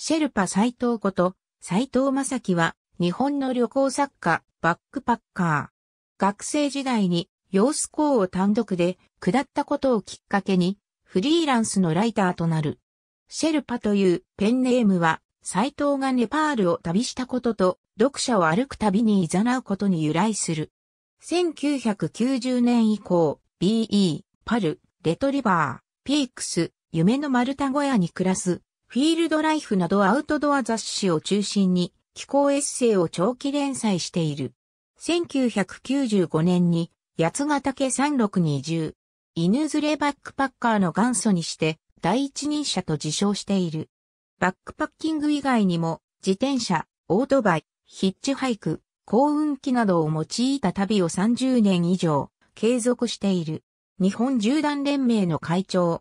シェルパ斎藤こと、斎藤正樹は、日本の旅行作家、バックパッカー。学生時代に、洋子校を単独で、下ったことをきっかけに、フリーランスのライターとなる。シェルパというペンネームは、斎藤がネパールを旅したことと、読者を歩く旅に誘うことに由来する。1990年以降、BE、パル、レトリバー、ピークス、夢の丸太小屋に暮らすフィールドライフなどアウトドア雑誌を中心に気候エッセイを長期連載している。1995年に八ヶ岳山麓に移住。犬連れバックパッカーの元祖にして第一人者と自称している。バックパッキング以外にも自転車、オートバイ、ヒッチハイク、幸運機などを用いた旅を30年以上継続している。日本縦断連盟の会長、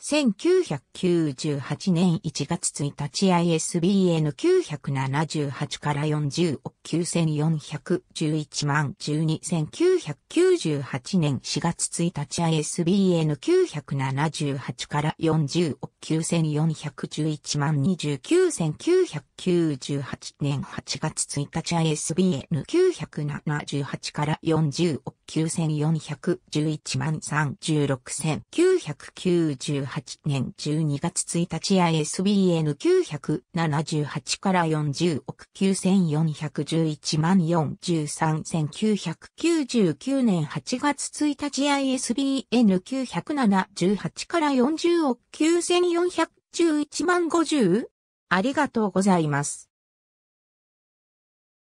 1998年1月1日 ISBN 978から40億9411万12,998 1年4月1日 ISBN 978から40億9411万29,998年8月1日 ISBN 978から40億9411万36,998 2018年12月1日 ISBN 978から40億9411万43999年8月1日 ISBN 978から40億9411万50ありがとうございます。